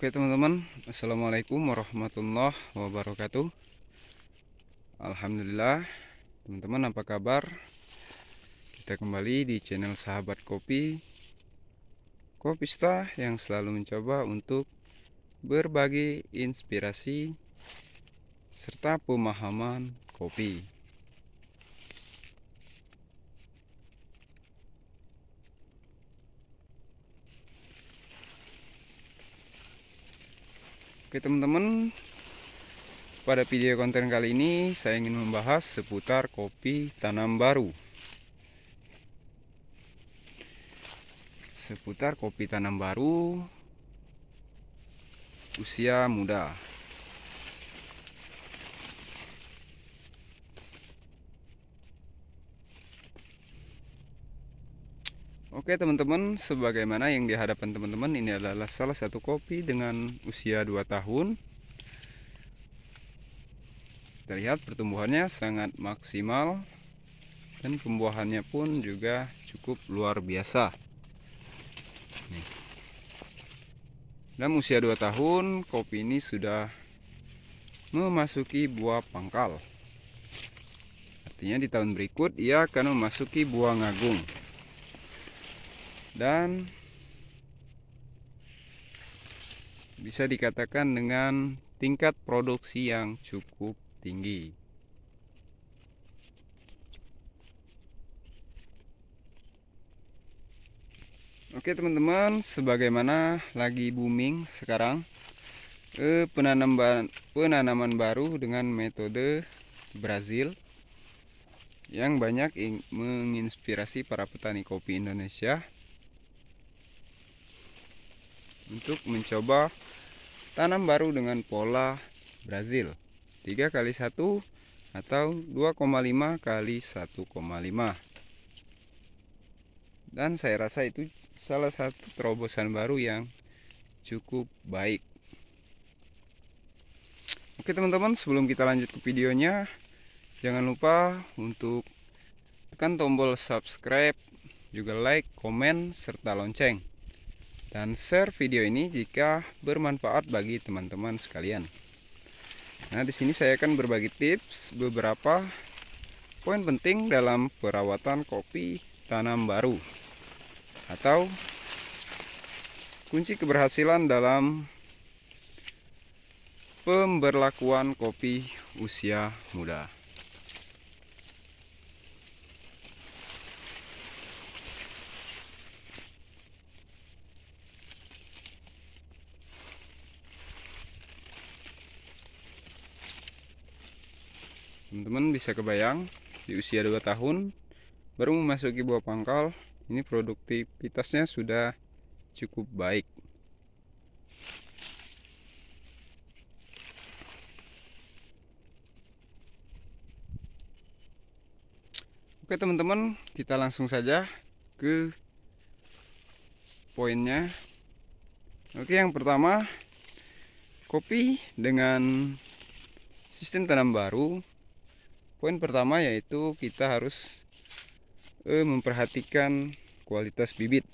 Oke teman-teman Assalamualaikum warahmatullahi wabarakatuh Alhamdulillah Teman-teman apa kabar Kita kembali di channel sahabat kopi Kopista yang selalu mencoba untuk Berbagi inspirasi Serta pemahaman kopi Oke teman-teman, pada video konten kali ini saya ingin membahas seputar kopi tanam baru. Seputar kopi tanam baru usia muda. Oke teman-teman, sebagaimana yang dihadapan teman-teman ini adalah salah satu kopi dengan usia 2 tahun. Terlihat pertumbuhannya sangat maksimal dan pembuahannya pun juga cukup luar biasa. Dalam usia 2 tahun, kopi ini sudah memasuki buah pangkal. Artinya di tahun berikut ia akan memasuki buah ngagung dan bisa dikatakan dengan tingkat produksi yang cukup tinggi. Oke teman-teman, sebagaimana lagi booming sekarang eh, penanaman penanaman baru dengan metode Brazil yang banyak menginspirasi para petani kopi Indonesia untuk mencoba tanam baru dengan pola Brazil 3 kali 1 atau 2,5 kali 1,5 dan saya rasa itu salah satu terobosan baru yang cukup baik Oke teman-teman sebelum kita lanjut ke videonya Jangan lupa untuk tekan tombol subscribe Juga like, komen, serta lonceng dan share video ini jika bermanfaat bagi teman-teman sekalian. Nah, di sini saya akan berbagi tips beberapa poin penting dalam perawatan kopi tanam baru atau kunci keberhasilan dalam pemberlakuan kopi usia muda. teman-teman bisa kebayang di usia 2 tahun baru memasuki buah pangkal ini produktivitasnya sudah cukup baik Oke teman-teman kita langsung saja ke poinnya Oke yang pertama kopi dengan sistem tanam baru Poin pertama yaitu kita harus eh, memperhatikan kualitas bibit.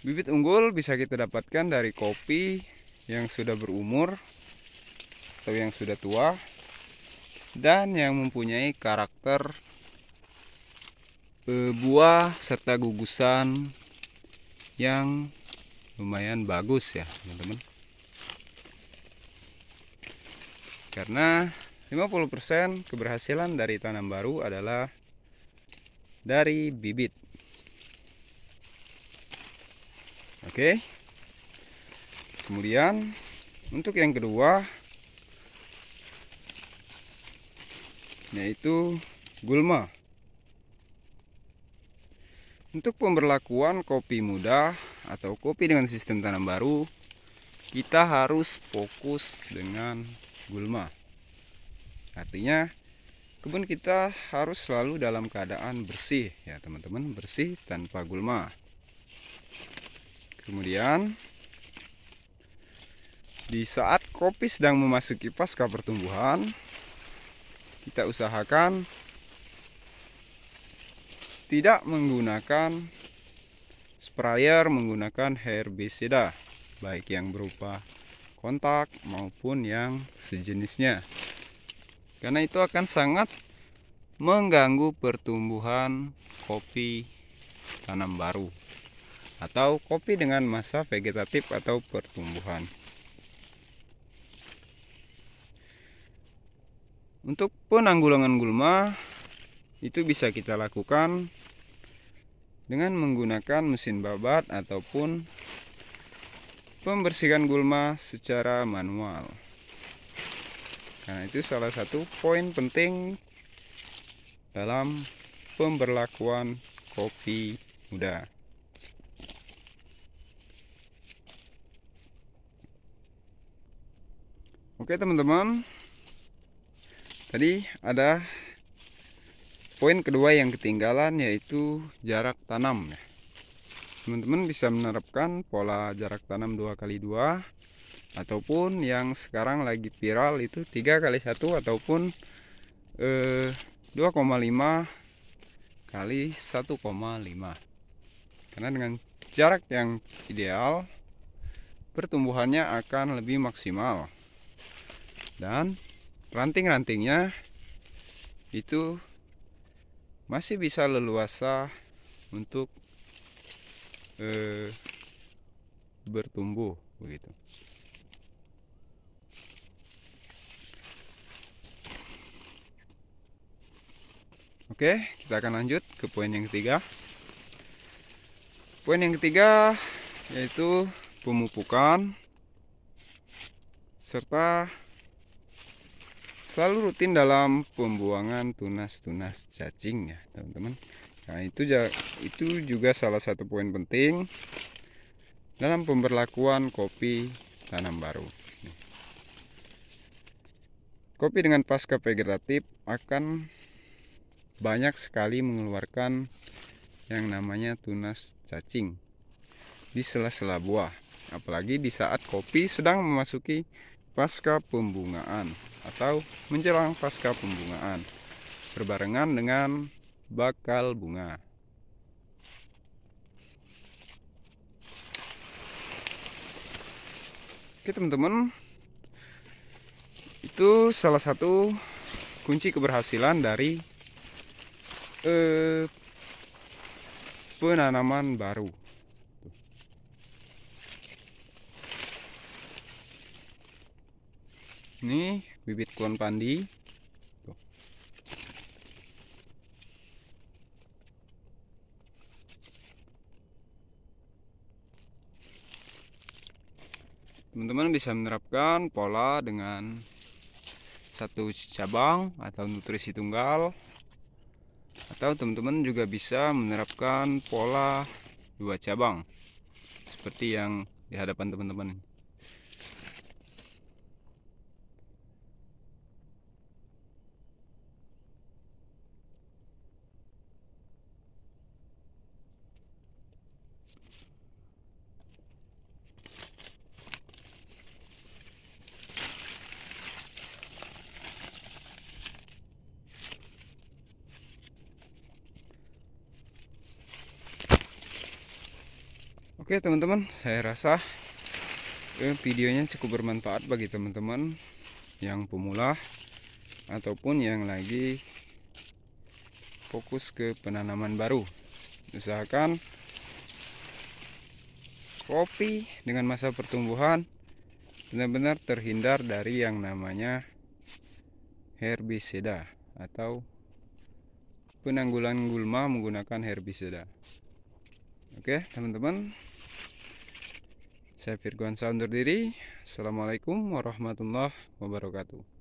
Bibit unggul bisa kita dapatkan dari kopi yang sudah berumur atau yang sudah tua dan yang mempunyai karakter eh, buah serta gugusan yang lumayan bagus ya teman-teman Karena 50% keberhasilan dari tanam baru adalah dari bibit. Oke. Kemudian untuk yang kedua yaitu gulma. Untuk pemberlakuan kopi muda atau kopi dengan sistem tanam baru, kita harus fokus dengan gulma. Artinya kebun kita harus selalu dalam keadaan bersih ya teman-teman, bersih tanpa gulma. Kemudian di saat kopi sedang memasuki pasca pertumbuhan, kita usahakan tidak menggunakan sprayer menggunakan herbisida baik yang berupa kontak maupun yang sejenisnya. Karena itu akan sangat mengganggu pertumbuhan kopi tanam baru atau kopi dengan masa vegetatif atau pertumbuhan. Untuk penanggulangan gulma itu bisa kita lakukan dengan menggunakan mesin babat ataupun pembersihan gulma secara manual karena itu salah satu poin penting dalam pemberlakuan kopi muda oke teman-teman tadi ada poin kedua yang ketinggalan yaitu jarak tanam ya teman-teman bisa menerapkan pola jarak tanam 2 kali 2 ataupun yang sekarang lagi viral itu 3 kali 1 ataupun eh, 2,5 kali 1,5 karena dengan jarak yang ideal pertumbuhannya akan lebih maksimal dan ranting-rantingnya itu masih bisa leluasa untuk eh, bertumbuh begitu. Oke, kita akan lanjut ke poin yang ketiga. Poin yang ketiga yaitu pemupukan serta selalu rutin dalam pembuangan tunas-tunas cacing ya teman-teman Nah, itu itu juga salah satu poin penting dalam pemberlakuan kopi tanam baru. Kopi dengan pasca vegetatif akan banyak sekali mengeluarkan yang namanya tunas cacing di sela-sela buah, apalagi di saat kopi sedang memasuki pasca pembungaan atau menjelang pasca pembungaan berbarengan dengan bakal bunga. Oke teman-teman, itu salah satu kunci keberhasilan dari eh, penanaman baru. Ini bibit klon pandi teman-teman bisa menerapkan pola dengan satu cabang atau nutrisi tunggal atau teman-teman juga bisa menerapkan pola dua cabang seperti yang di hadapan teman-teman Oke teman-teman, saya rasa eh, videonya cukup bermanfaat bagi teman-teman yang pemula ataupun yang lagi fokus ke penanaman baru. Usahakan kopi dengan masa pertumbuhan benar-benar terhindar dari yang namanya herbisida atau penanggulangan gulma menggunakan herbisida. Oke teman-teman Saya Virgoan Salam diri Assalamualaikum warahmatullahi wabarakatuh